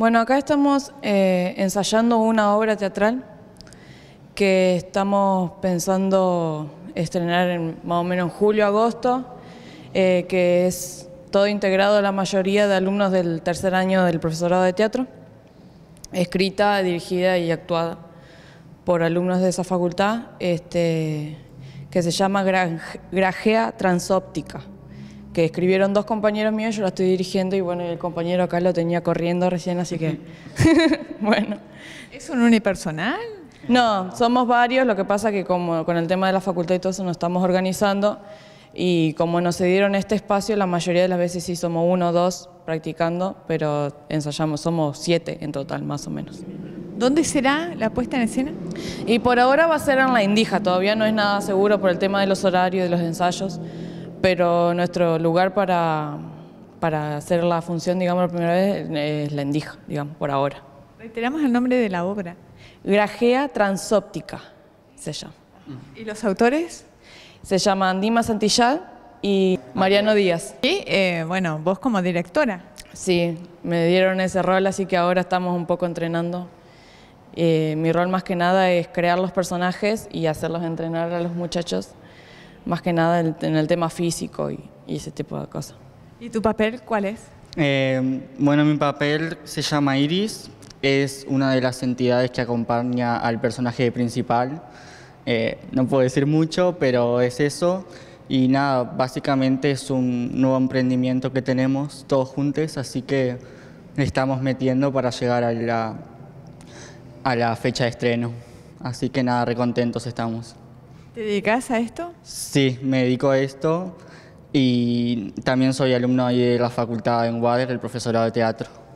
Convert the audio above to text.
Bueno, acá estamos eh, ensayando una obra teatral que estamos pensando estrenar en más o menos en julio-agosto, eh, que es todo integrado a la mayoría de alumnos del tercer año del profesorado de teatro, escrita, dirigida y actuada por alumnos de esa facultad, este, que se llama Grajea Transóptica que escribieron dos compañeros míos, yo la estoy dirigiendo y bueno, el compañero acá lo tenía corriendo recién, así que bueno. ¿Es un unipersonal? No, somos varios, lo que pasa que como con el tema de la facultad y todo eso nos estamos organizando y como nos cedieron este espacio, la mayoría de las veces sí somos uno o dos practicando, pero ensayamos, somos siete en total más o menos. ¿Dónde será la puesta en escena? Y por ahora va a ser en la Indija, todavía no es nada seguro por el tema de los horarios, de los ensayos pero nuestro lugar para, para hacer la función, digamos, la primera vez es la endija, digamos, por ahora. Reiteramos el nombre de la obra. Grajea transóptica se llama. ¿Y los autores? Se llaman Dima Santillán y Mariano Díaz. Y eh, bueno, vos como directora. Sí, me dieron ese rol, así que ahora estamos un poco entrenando. Eh, mi rol más que nada es crear los personajes y hacerlos entrenar a los muchachos más que nada en el tema físico y, ese tipo de cosas. ¿Y tu papel cuál es? Eh, bueno, mi papel se llama Iris, es una de las entidades que acompaña al personaje principal. Eh, no puedo decir mucho, pero es eso. Y nada, básicamente es un nuevo emprendimiento que tenemos todos juntos, así que le estamos metiendo para llegar a la, a la fecha de estreno. Así que nada, recontentos estamos. ¿Te dedicas a esto? Sí, me dedico a esto y también soy alumno de la facultad en Wader, el profesorado de teatro.